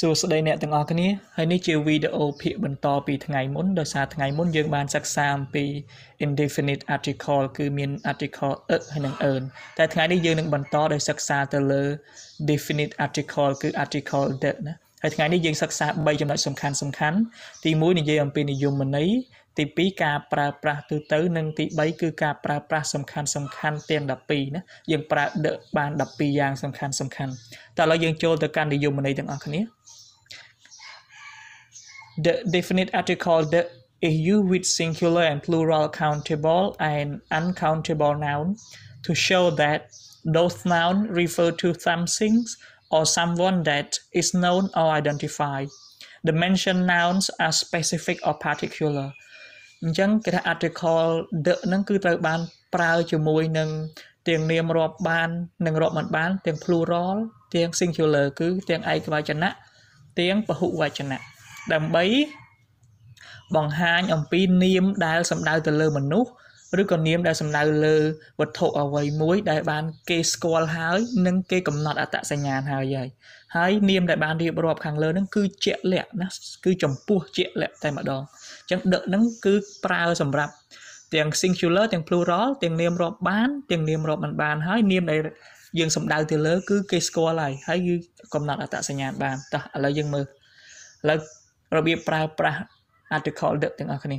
សួស្តីអ្នកទាំងអស់គ្នាហើយនេះជាវីដេអូភាគបន្តពីថ្ងៃមុនដោយសារថ្ងៃមុនយើងបានសិក្សាអំពី indefinite article គឺមាន article អឹកហើយនិង earn តែថ្ងៃនេះយើងនឹងបន្តដោយសិក្សាទៅលើ definite article គឺ article that ណាហើយថ្ងៃនេះយើងសិក្សា3ចំណុចសំខាន់សំខាន់ទី1និយាយអំពីនិយមន័យទី2ការប្រើប្រាស់ទូទៅនិងទី3គឺការប្រើប្រាស់សំខាន់សំខាន់ទាំង12ណាយើងប្រើ the បាន12យ៉ាងសំខាន់សំខាន់តែឥឡូវយើងចូលទៅកាន់និយមន័យទាំងអស់គ្នា The definite article the is used with singular and plural countable and uncountable noun to show that those nouns refer to something or someone that is known or identified. The mentioned nouns are specific or particular. អញ្ចឹងគេថា article the ហ្នឹងគឺត្រូវបានប្រើជាមួយនឹង ទាំងនាមរាប់បាន និងរាប់មិនបាន ទាំង plural ទាំង singular គឺ ទាំងឯកវចនៈទាំងពហុវចនៈដើម្បីបង្ហាញអំពីនាមដែលសំដៅទៅលើមនុស្សឬក៏នាមដែលសំដៅលើវត្ថុអ្វីមួយដែលបានគេស្គាល់ហើយនិងគេកំណត់អត្តសញ្ញាណហើយហើយហើយនាមដែលបានរៀបរាប់ខាងលើហ្នឹងគឺជាក់លាក់ណាគឺចំពោះជាក់លាក់តែម្ដងអញ្ចឹងដឹកហ្នឹងគឺប្រើសម្រាប់ទាំង singular ទាំង plural ទាំងនាមរាប់បាន ទាំងនាមរាប់មិនបានហើយនាមដែលយើងសំដៅទៅលើគឺគេស្គាល់ហើយហើយគឺកំណត់អត្តសញ្ញាណបានតោះឥឡូវយើងមើលឥឡូវរបៀបប្រើប្រាស់ article ដឹកទាំងអស់គ្នា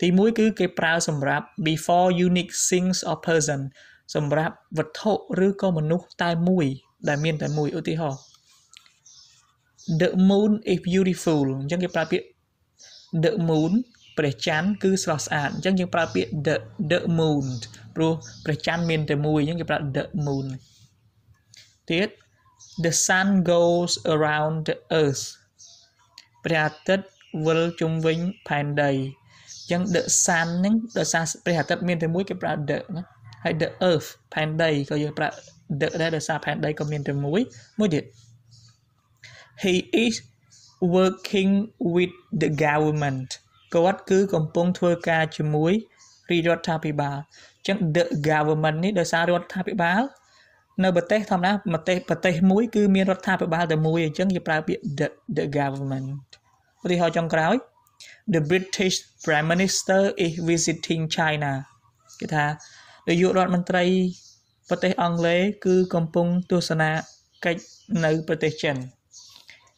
ទី1គឺ គេប្រើសម្រាប់ before unique things or person សម្រាប់វត្ថុឬក៏មនុស្សតែមួយ ដែលមានតែមួយឧទាហរណ៍ The moon is beautiful អញ្ចឹងគេប្រើពាក្យ the moon ព្រះច័ន្ទគឺស្រស់ស្អាតអញ្ចឹងយើងប្រើពាក្យ the the moon ព្រោះព្រះច័ន្ទមានតែមួយអញ្ចឹងគេប្រើ the moon ទៀត the sun goes around the earth ព្រះអាទិត្យវិលជុំវិញផែនដីអញ្ចឹង the sun ហ្នឹងដោយសារព្រះអាទិត្យមានតែមួយគេប្រើ the ណាហើយ the earth ផែនដីក៏យើងប្រើ the ដែរដោយសារផែនដីក៏មានតែមួយមួយទៀត he is working with the government គាត់គឺកំពុងធ្វើការជាមួយរាជរដ្ឋាភិបាលអញ្ចឹង the government នេះដោយសាររដ្ឋាភិបាលនៅប្រទេសធម្មតាប្រទេសប្រទេស មួយគឺមានរដ្ឋាភិបាលតែមួយអញ្ចឹងគេប្រើពាក្យ the, the government ឧទាហរណ៍ចុងក្រោយ the british prime minister is visiting china គេថានាយករដ្ឋមន្ត្រីប្រទេសអង់គ្លេសគឺកំពុងទស្សនកិច្ចនៅប្រទេសចិន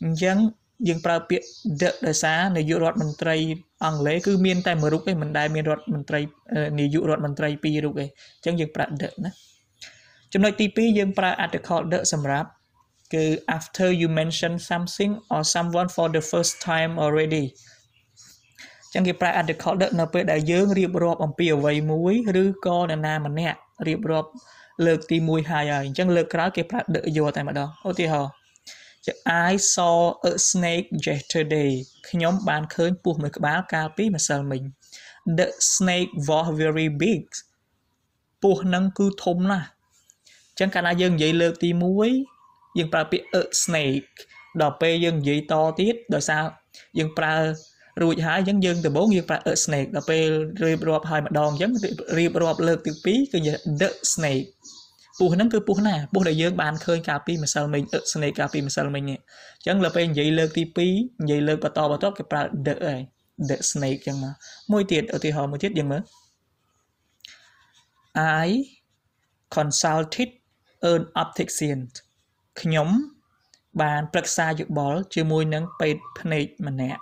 អញ្ចឹងយើងប្រើពាក្យ the ដោយសារនាយករដ្ឋមន្ត្រី អង់គ្លេសគឺមានតែមួយរូបឯងមិនដែលមានរដ្ឋមន្ត្រីនាយករដ្ឋមន្ត្រីពីររូបឯងអញ្ចឹងយើងប្រើ the ណាចំណុចទី2យើងប្រើ article the សម្រាប់គឺ after you mention something or someone for the first time already ចឹងគេប្រើ article the នៅពេលដែលយើងរៀបរាប់អំពីអ្វីមួយឬក៏នរណាម្នាក់រៀបរាប់លើកទី1ហើយហើយអញ្ចឹងលើកក្រោយគេប្រើ the យកតែម្ដងឧទាហរណ៍ I saw a snake yesterday ខ្ញុំ បានឃើញពស់មួយក្បាលកាលពីម្សិលមិញ The snake was very big ពស់ហ្នឹងគឺធំណាស់ចឹងកាលណាយើងនិយាយលើកទី1យើងប្រើពាក្យ a snake ដល់ពេលយើងនិយាយតទៀតដោយសារយើងប្រើរួចហើយអញ្ចឹងយើងដំបូងយើងប្រើ a snake ដល់ពេលរៀបរាប់ហើយម្ដងអញ្ចឹងរៀបរាប់លើកទី2គឺ the snake ពស់ហ្នឹងគឺពស់ណាពស់ដែលយើងបានឃើញកាលពីម្សិលមិញ a snake កាលពីម្សិលមិញនេះអញ្ចឹងដល់ពេលនិយាយលើកទី2និយាយលើកបន្តបន្តគេប្រើ the ហើយ the snake អញ្ចឹងមកមួយទៀតឧទាហរណ៍មួយទៀតយើងមើល I consulted Earn Optician ខ្ញុំ បាន ប្រឹក្សាយោបល់ ជាមួយនឹងពេទ្យភ្នែកម្នាក់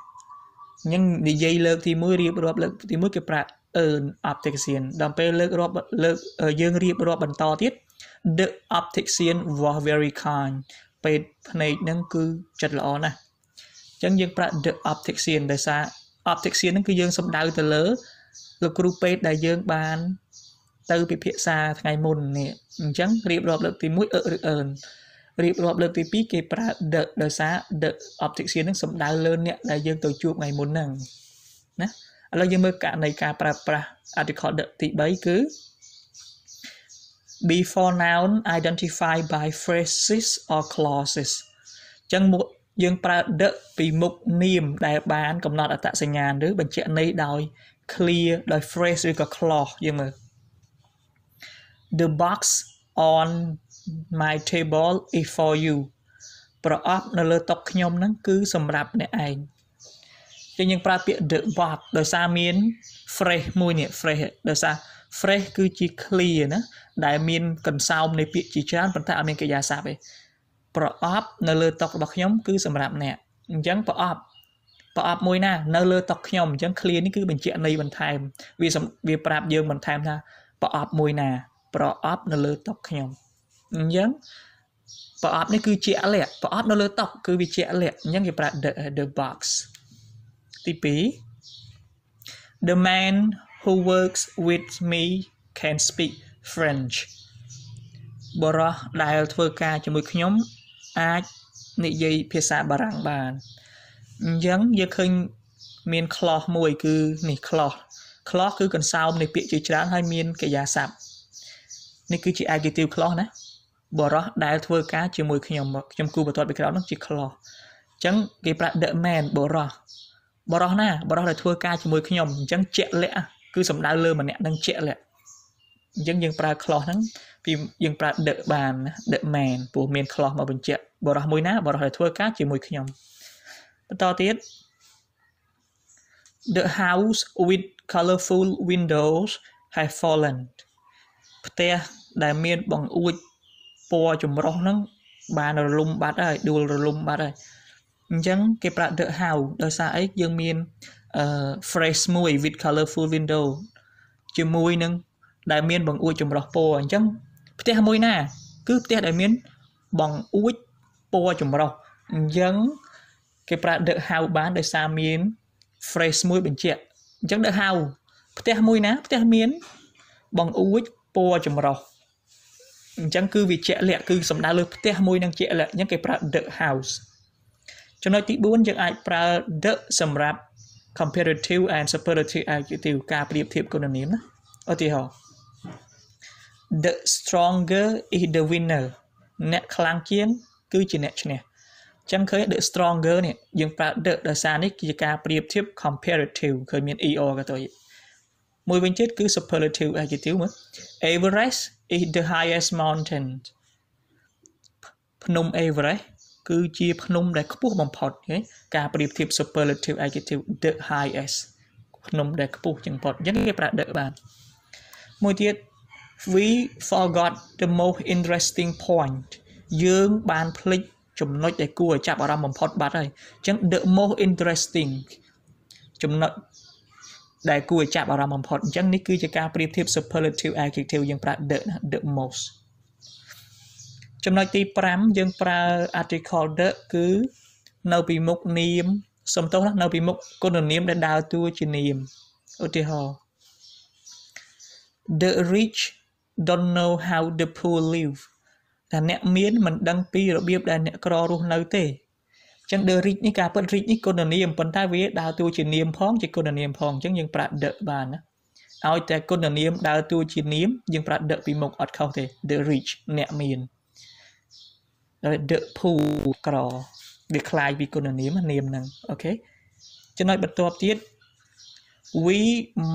អញ្ចឹងនិយាយលើកទី1រៀបរាប់លើកទី1គេប្រាក់ Earn Optician ដល់ពេលលើករាប់លើកយើងរៀបរាប់បន្តទៀត The Optician was very kind ពេទ្យភ្នែកហ្នឹងគឺចិត្តល្អណាស់អញ្ចឹងយើង ប្រាក់ The Optician ដោយសារ Optician ហ្នឹងគឺយើងសំដៅទៅលើលោកគ្រូពេទ្យដែលយើងបានទៅពិភាក្សាថ្ងៃមុននេះអញ្ចឹងរៀបរាប់លើកទី1អឺឬអឺនរៀបរាប់លើកទី2គេប្រើ the ដោយសារ the objection នឹងសំដៅលើអ្នកដែលយើងទៅជួបថ្ងៃមុនហ្នឹងណាឥឡូវយើងមើលករណីការប្រើប្រាស់ article the ទី3គឺ before noun identified by phrases or clauses អញ្ចឹងមកយើងប្រើ the ពីមុខនាមដែលបាន កំណត់អត្តសញ្ញាណឬបញ្ជាក់ន័យដោយ clear ដោយ phrase ឬក៏ clause យើងមើល The box on my table is for you ប្រអប់នៅលើតុខ្ញុំហ្នឹងគឺសម្រាប់អ្នកឯងចឹងយើងប្រើពាក្យ the box ដោយសារមាន fresh មួយនេះ fresh ដោយសារ fresh គឺជា clear ណាដែលមានកន្សោមនៃពាក្យជាច្រើនប៉ុន្តែអត់មានកិរិយាសព្ទទេប្រអប់នៅលើតុរបស់ខ្ញុំ គឺសម្រាប់អ្នកអញ្ចឹងប្រអប់ប្រអប់មួយណា នៅលើតុខ្ញុំអញ្ចឹង clear នេះគឺបញ្ជាក់ន័យបន្ថែមវាវាប្រាប់យើងបន្ថែមថាប្រអប់មួយណាប្រអប់ នៅលើតុខ្ញុំអញ្ចឹងប្រអប់នេះគឺជាលក្ខប្រអប់នៅលើតុគឺវាជាលក្ខអញ្ចឹងគេប្រើ the, the box ទី2 The man who works with me can speak French បរោះដែលធ្វើការជាមួយខ្ញុំអាចនិយាយភាសាបារាំងបានអញ្ចឹងយើងឃើញមាន clause មួយ គឺ នេះ clause clause គឺកន្សោមនៃពាក្យជាច្រើនហើយមានករិយាសព្ទនេះគឺជា adjective clause ណា បរោះដែលធ្វើការជាមួយខ្ញុំខ្ញុំគូបន្ទាត់ពីក្រោយនោះជា clause អញ្ចឹងគេប្រាក់ the man បរោះបរោះណាបរោះដែលធ្វើការជាមួយខ្ញុំអញ្ចឹងជាក់លាក់គឺសំដៅលើម្នាក់នឹងជាក់លាក់អញ្ចឹងយើងប្រើ clause ហ្នឹងពីយើងប្រើ the បាន the man ព្រោះមាន clause មកបញ្ជាក់បរោះមួយណា បរោះដែលធ្វើការជាមួយខ្ញុំបន្តទៀត The house with colorful windows have fallen ផ្ទះដែលមានបង្អួចពណ៌ចម្រុះហ្នឹងបានរលំបាត់ហើយដួលរលំបាត់ហើយអញ្ចឹងគេប្រាក់ធ្វើហៅដោយសារអីយើងមានអឺ fresh មួយ with colorful window ជាមួយនឹងដែលមានបង្អួចចម្រុះពណ៌អញ្ចឹង ផ្ទះមួយណា គឺផ្ទះដែលមានបង្អួចពណ៌ចម្រុះអញ្ចឹងគេប្រាក់ដឹកហៅបានដោយសារមាន fresh មួយបញ្ជាក់អញ្ចឹងដឹកហៅផ្ទះមួយណាផ្ទះមានបង្អួចពណ៌ចម្រុះអញ្ចឹងគឺវាជាក់លាក់គឺសំដៅលើផ្ទះមួយនឹងជាក់លាក់អញ្ចឹងគេប្រើ the house ចំណុចទី4យើងអាចប្រើ the សម្រាប់ comparative and superlative adjective ការប្រៀបធៀបគុណនាមណាឧទាហរណ៍ the stronger is the winner អ្នកខ្លាំងជាងគឺជាអ្នកឈ្នះចឹងឃើញ the stronger នេះយើងប្រើ the ដោយសារនេះជាការប្រៀបធៀប comparative ឃើញមាន er ក៏ទៅមួយវិញទៀតគឺ superlative adjective មើល average is the highest mountain ភ្នំ Everest គឺជាភ្នំដែលខ្ពស់បំផុតគេការប្រៀបធៀប superlative adjective the highest ភ្នំដែលខ្ពស់ជាងផុតអញ្ចឹងគេប្រាដឹកបានមួយទៀត we forgot the most interesting point យើងបានភ្លេចចំណុចដែលគួរឲ្យចាប់អារម្មណ៍បំផុតបាត់ហើយអញ្ចឹង the most interesting ចំណុចដែលគួរឲ្យចាប់អារម្មណ៍បំផុតអញ្ចឹងនេះគឺជាការប្រៀបធៀប superlative adjective យើងប្រើ the the most ចំណុចទី5យើងប្រើ article the គឺនៅពីមុខនាមសំទោសនៅពីមុខគុណនាមដែលដើរតួជានាមឧទាហរណ៍ the rich don't know how the poor live តែអ្នកមានមិនដឹងពីរបៀបដែលអ្នកក្ររស់នៅទេចឹង the rich នេះការពិត rich នេះគុណនាមប៉ុន្តែវា ដើរតួជានាមផង ជាគុណនាមផងអញ្ចឹងយើងប្រាក់ដឹកបានណាឲ្យតែគុណនាម ដើរតួជានាមយើងប្រាក់ដឹកពីមុខអត់ខុសទេ the rich អ្នកមានហើយ the poor ក្រវាคล้ายពីគុណនាមនាមហ្នឹងអូខេចំណុចបន្ទាប់ទៀត we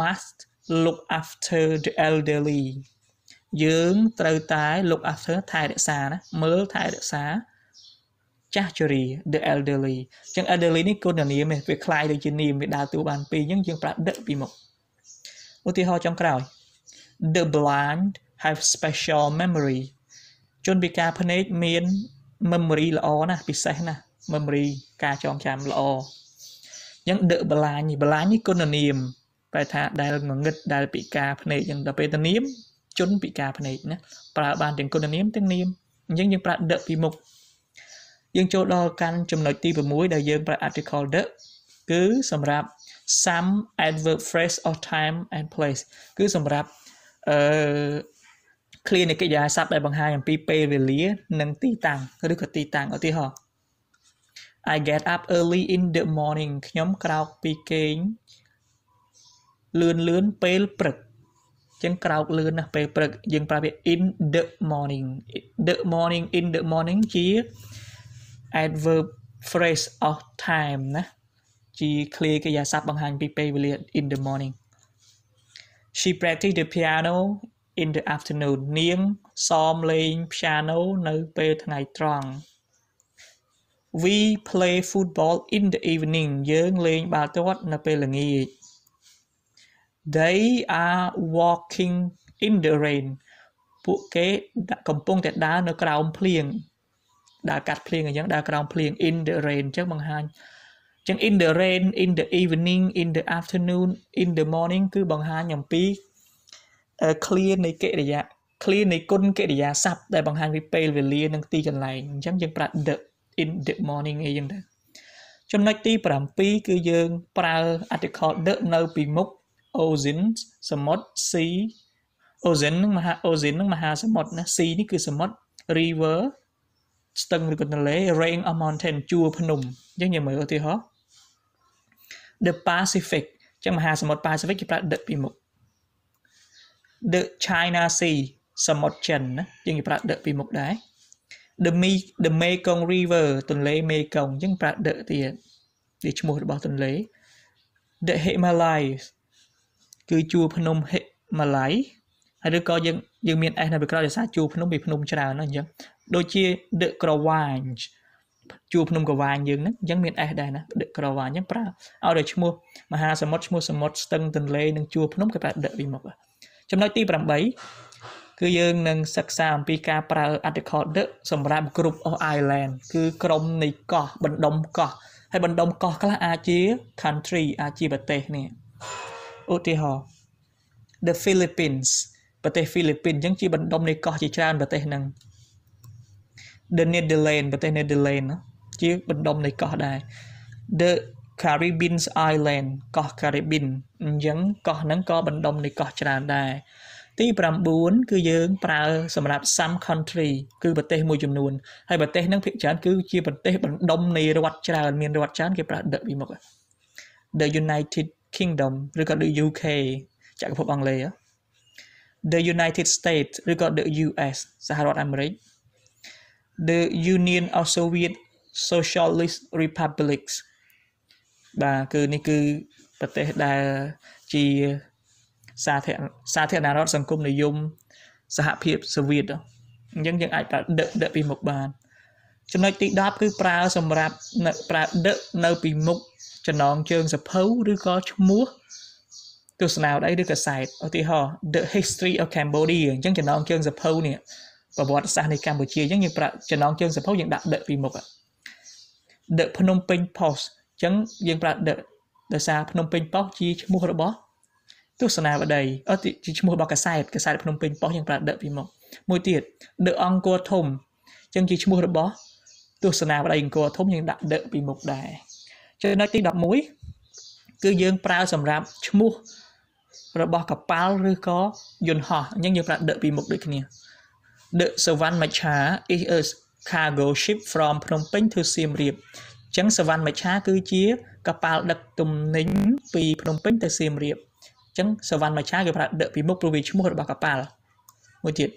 must look after the elderly យើងត្រូវតែ look after ថែរក្សាណាមើលថែរក្សាចាស់ជរា the elderly អញ្ចឹង elderly នេះគុណនាមវាคล้ายដូចជានាមវាដើរតួបានពីរអញ្ចឹងយើងប្រាប់ដឹកពីមុខឧទាហរណ៍ចុងក្រោយ the blind have special memory ជនពិការភ្នែកមាន memory ល្អណាស់ពិសេសណាស់ memory ការចងចាំល្អអញ្ចឹង the blind នេះ blind នេះគុណនាមប្រែថាដែលងងឹតដែល ពិការភ្នែកអញ្ចឹងដល់ពេលទៅនាម ជនពិការភ្នែកណាប្រើបានទាំងគុណនាមទាំងនាមអញ្ចឹងយើងប្រាប់ដឹកពីមុខយើងចូលដល់កាន់ចំណុចទី6ដែលយើងប្រើ article the គឺសម្រាប់ some adverb phrase of time and place គឺសម្រាប់អឺ clear នៃកិរិយាសព្ទដែលបង្ហាញអំពីពេលវេលានិងទីតាំងឬក៏ទីតាំងឧទាហរណ៍ I get up early in the morning ខ្ញុំក្រោកពីគេងលឿនលឿនពេលព្រឹកចឹងក្រោកលឿនណាស់ពេលព្រឹក យើងប្រើពាក្យ in the morning the morning in the morning ជា adverb phrase of time ណាជា clear កិរិយាសព្ទបង្ហាញពីពេលវេលា in the morning she practiced the piano in the afternoon នាងសមលេង piano នៅពេលថ្ងៃត្រង់ we play football in the evening យើងលេងបាល់ទាត់នៅពេលល្ងាច they are walking in the rain ពួកគេកំពុងតែដើរនៅក្រោមភ្លៀងដើរកាត់ភ្លៀងអញ្ចឹងដើរក្រោមភ្លៀង in the rain អញ្ចឹងបង្ហាញអញ្ចឹង in the rain in the evening in the afternoon in the morning គឺបង្ហាញអំពី clear នៃកិរិយា clear នៃគុណកិរិយាសព្ទដែលបង្ហាញពីពេលវេលានិងទីកន្លែងអញ្ចឹងយើងប្រើ the in the morning អីចឹងទៅចំណុចទី7គឺយើងប្រើ article the នៅពីមុខ ocean សមុទ្រ sea ocean នឹងមហា ocean នឹងមហាសមុទ្រណា sea នេះគឺសមុទ្រ river ស្ទឹងឬក៏ទន្លេ rain a mountain ជួរភ្នំអញ្ចឹងយើងមើលឧទាហរណ៍ the pacific ចឹងមហាសមុទ្រ pacific គេប្រើ the ពីមុខ the china sea សមុទ្រចិនណាយើងគេប្រើ the ពីមុខដែរ the me the mekong river ទន្លេ mekong ចឹងប្រើ the ទៀតវាឈ្មោះរបស់ទន្លេ the himalayas គឺជួរភ្នំ himalaya ឬក៏យើងយើងមាន S នៅពីក្រោយដោយសារជួរភ្នំពីភ្នំច្រើនណាអញ្ចឹងដូចជា The Cravage ជួរភ្នំកវ៉ាញយើងហ្នឹងអញ្ចឹងមាន S ដែរណា The Cravage អញ្ចឹងប្រើឲ្យដល់ឈ្មោះមហាសមុទ្រឈ្មោះសមុទ្រស្ទឹងទន្លេនិងជួរភ្នំគេប្រើ The ពីមុខចំណុចទី8គឺយើងនឹងសិក្សាអំពីការប្រើ article the សម្រាប់ group of island គឺក្រុមនៃកោះបណ្ដុំកោះហើយបណ្ដុំកោះខ្លះអាចជា country អាចជាប្រទេសនេះឧទាហរណ៍ the Philippines ប្រទេសហ្វីលីពីនអញ្ចឹងជាបណ្ដុំនៃកោះជាច្រើនប្រទេសហ្នឹង The Netherlands ប្រទេស Netherlands ជាបណ្ដុំនៃកោះដែរ The Caribbean Island កោះ Caribbean អញ្ចឹងកោះហ្នឹងក៏បណ្ដុំនៃកោះច្រើនដែរទី9គឺយើងប្រើសម្រាប់ some country គឺប្រទេសមួយចំនួនហើយប្រទេសហ្នឹងភាគច្រើនគឺជាប្រទេសបណ្ដុំនៃរដ្ឋច្រើន មានរដ្ឋច្រើនគេប្រើដឹកពីមុខ The United Kingdom ឬក៏ The UK ចក្រភពអង់គ្លេស the United States ឬក៏ the US សហរដ្ឋអាមេរិក the Union of Soviet Socialist Republics បាទគឺនេះគឺប្រទេសដែលជាសាធារណសាធារណរដ្ឋសង្គមនិយម សហភាពសូវៀតអញ្ចឹងយើងអាចប្រើដឹកដឹកពីមុខបាន ចំណុចទី10គឺប្រើ សម្រាប់ប្រើដឹកនៅពីមុខចំណងជើងសភៅឬក៏ឈ្មោះទស្សនាវដ្តីឬកាសែតឧទាហរណ៍ The History of Cambodia អញ្ចឹងចំណងជើងសភៅនេះប្រវត្តិសាស្ត្រនៃកម្ពុជាអញ្ចឹងយើងប្រាក់ចំណងជើងសភៅយើងដាក់ The ពីមុខ The Phnom Penh Post អញ្ចឹងយើងប្រាក់ The ដោយសារភ្នំពេញប៉ុសជាឈ្មោះ របស់ទស្សនាវដ្តីអត់ជាឈ្មោះរបស់កាសែតកាសែតភ្នំពេញប៉ុសយើងប្រាក់ The ពីមុខមួយទៀត The Angkor Thom អញ្ចឹងជាឈ្មោះរបស់ទស្សនាវដ្តីអង្គរធំយើងដាក់ The ពីមុខដែរចំណុចទី11គឺយើងប្រើសម្រាប់ឈ្មោះរបស់កប៉ាល់ឬក៏យន្តហោះអញ្ចឹងយើងប្រាក់ដឹកពីមុខដូចគ្នា The Savan Macha is a cargo ship from Phnom Penh to Siem Reap អញ្ចឹង Savan Macha គឺជា កប៉ាល់ដឹកទំនិញ ពីភ្នំពេញទៅសៀមរាបអញ្ចឹង Savan Macha គេប្រាក់ដឹកពីមុខព្រោះវាឈ្មោះរបស់កប៉ាល់មួយទៀត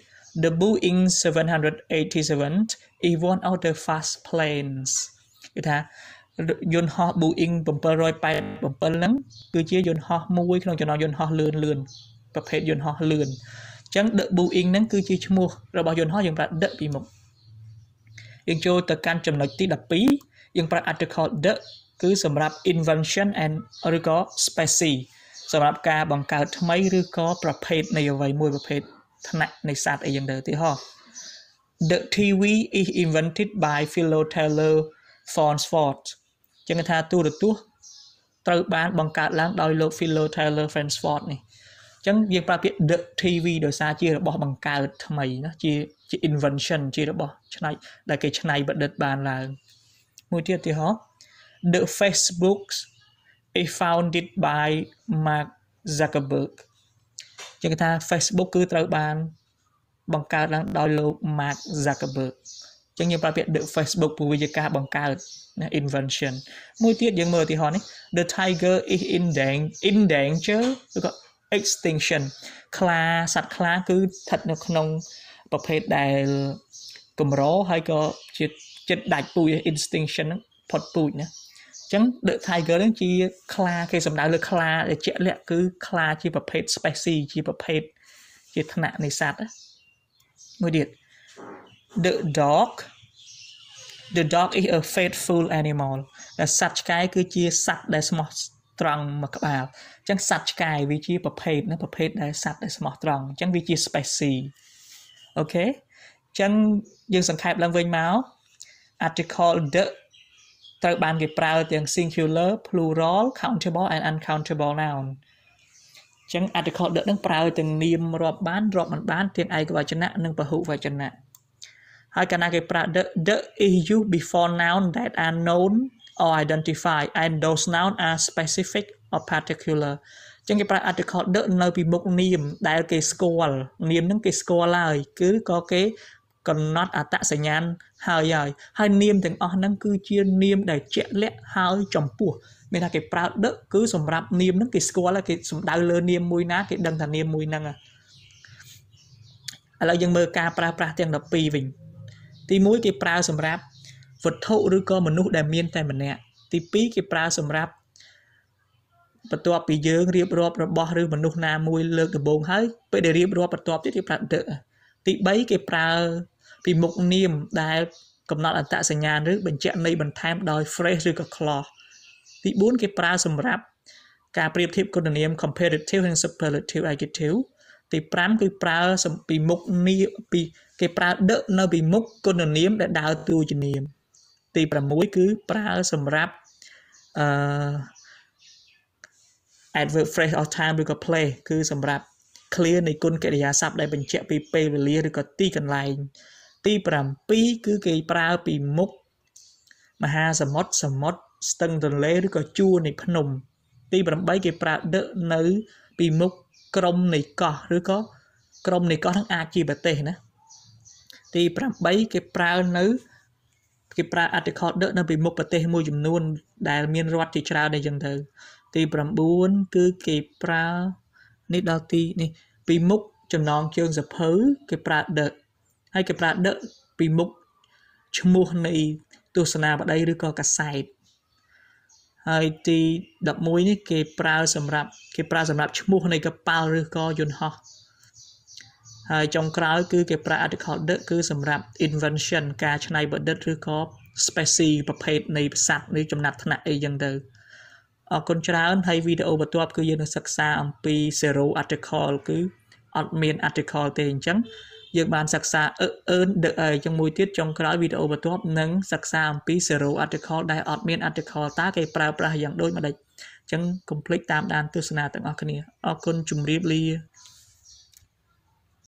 The Boeing 787 is one of the fast planes គេថាយន្តហោះ Boeing 787ហ្នឹងគឺជាយន្តហោះមួយក្នុងចំណោមយន្តហោះលឿនលឿនប្រភេទយន្តហោះលឿនអញ្ចឹង The Boeing ហ្នឹងគឺជាឈ្មោះរបស់យន្តហោះយើងប្រាប់ The ពីមុខយើងចូលទៅកាន់ចំណុចទី12យើងប្រើ article the គឺសម្រាប់ invention and ឬក៏ species សម្រាប់ការបង្កើតថ្មីឬក៏ប្រភេទនៃអ្វីមួយប្រភេទថ្នាក់នៃសត្វអីយ៉ាងដែរទីហោះ The TV is invented by Philo Taylor Farnsworth ចឹងថាទូរទស្សន៍ត្រូវបានបង្កើតឡើងដោយលោក Philo Taylor Francfort នេះចឹងយើងប្រើពាក្យ the TV ដោយសារជារបស់បង្កើតថ្មីណាជាជា invention ជារបស់ ឆ្នៃដែលគេឆ្នៃប្រឌិតបានឡើងមួយទៀតទីហោ the Facebook is founded by Mark Zuckerberg ជាងថា Facebook គឺត្រូវបានបង្កើតឡើងដោយលោក Mark Zuckerberg ចឹងយើងប្រើពាក្យ the Facebook ព្រោះវាជាការបង្កើតណា invention មួយទៀតយើងមើលឧទាហរណ៍នេះ the tiger is in danger in danger ឬក៏ extinction ខ្លាសត្វខ្លាគឺស្ថិតនៅក្នុងប្រភេទដែលកម្រហើយក៏ជាចិត្តដាច់ពូជ extinction ហ្នឹងផុតពូជណាចឹង the tiger នឹងជាខ្លាគេសំដៅលើខ្លាដែលជាក់លាក់គឺខ្លាជាប្រភេទ species ជាប្រភេទជាថ្នាក់នៃសត្វមួយទៀត the dog the dog is a faithful animal ដែលសត្វឆ្កែគឺជាសត្វដែលស្មោះត្រង់មួយក្បាលអញ្ចឹងសត្វឆ្កែវាជាប្រភេទណាប្រភេទដែលសត្វដែលស្មោះត្រង់អញ្ចឹងវាជា species អូខេអញ្ចឹងយើងសង្ខេបឡើងវិញមក article the ត្រូវបានគេប្រើទាំង singular plural countable and uncountable noun អញ្ចឹង article the នឹងប្រើ ទាំងនាមរាប់បានរាប់មិនបានទាំងឯកវចនៈនិងពហុវចនៈហើយកាលណាគេប្រើ the, the is used before noun that are known or identified and those noun are specific or particular ចឹងគេប្រើ article the នៅ ពីមុខនាម ដែលគេស្គាល់នាមហ្នឹងគេស្គាល់ហើយគឺក៏គេកំណត់អត្តសញ្ញាណហើយហើយ ហើយ នាមទាំងអស់ហ្នឹងគឺជានាម ដែលជាក់លាក់ហើយចំពោះ មានថាគេប្រើដឹកគឺសម្រាប់នាមហ្នឹងគេស្គាល់ហើយគេសំដៅលើនាមមួយណាគេដឹងថានាមមួយហ្នឹងឥឡូវយើងមើលការប្រើប្រាស់ទាំង12វិញទី1គេប្រើសម្រាប់វត្ថុឬក៏មនុស្សដែលមាន តែម្នាក់ទី2គេប្រើសម្រាប់បន្ទាប់ពីយើងរៀបរាប់របស់ឬមនុស្សណាមួយលើកដំបូងហើយ ពេលដែលរៀបរាប់បន្ទាប់ទៀតគេប្រើដឹកទី3គេប្រើពីមុខនាមដែល កំណត់អត្តសញ្ញាណឬបញ្ជាក់ន័យបន្ថែមដោយ phrase ឬក៏ clause ទី4គេប្រើ សម្រាប់ការប្រៀបធៀបគុណនាម comparative និង superlative adjective ទី5គឺប្រើពីមុខនាមពីគេប្រើដឹកនៅពីមុខគុណនាមដែលដើរតួជានាមទី6គឺប្រើ សម្រាប់អឺ adverb phrase of time ឬក៏ place គឺសម្រាប់ clear នៃគុណកិរិយាសព្ទដែលបញ្ជាក់ពីពេលវេលាឬក៏ទីកន្លែងទី7គឺគេប្រើពីមុខមហាសមុទ្រសមុទ្រស្ទឹងទន្លេឬក៏ជួរនៃ ភ្នំ ទី8គេប្រើដឹកនៅ ពីមុខក្រមនៃកោះឬក៏ក្រមនៃកោះនឹងអាចជាប្រទេសណាទី8គេប្រើនៅគេប្រើ article ដឹកនៅពីមុខប្រទេសមួយចំនួន ដែលមានរដ្ឋជាច្រើនអីចឹងទៅទី9គឺគេប្រើនេះដល់ទីនេះពីមុខចំណងជើងសភៅគេប្រើដឹកហើយគេប្រើដឹកពីមុខឈ្មោះនៃទស្សនាបដីឬក៏កាសែតហើយទី11នេះគេប្រើសម្រាប់គេប្រើសម្រាប់ឈ្មោះនៃកប៉ាល់ឬក៏យន្តហោះហើយចុងក្រោយគឺគេប្រើ article ដឹកគឺសម្រាប់ invention ការច្នៃប្រឌិតឬក៏ species ប្រភេទនៃសត្វឬចំណាត់ថ្នាក់អីចឹងទៅអរគុណច្រើនហើយវីដេអូបន្ទាប់គឺយើងនឹងសិក្សាអំពី zero article គឺអត់មាន article ទេអញ្ចឹង យើងបានសិក្សាអឺអឺនដឹកអីចឹងមួយទៀតចុងក្រោយវីដេអូបន្ទាប់នឹងសិក្សាអំពី zero article ដែលអត់មាន article តើគេប្រើប្រាស់យ៉ាងដូចម្ដេចអញ្ចឹង complete តាមដានទស្សនាទាំងអស់គ្នាអរគុណជម្រាបលា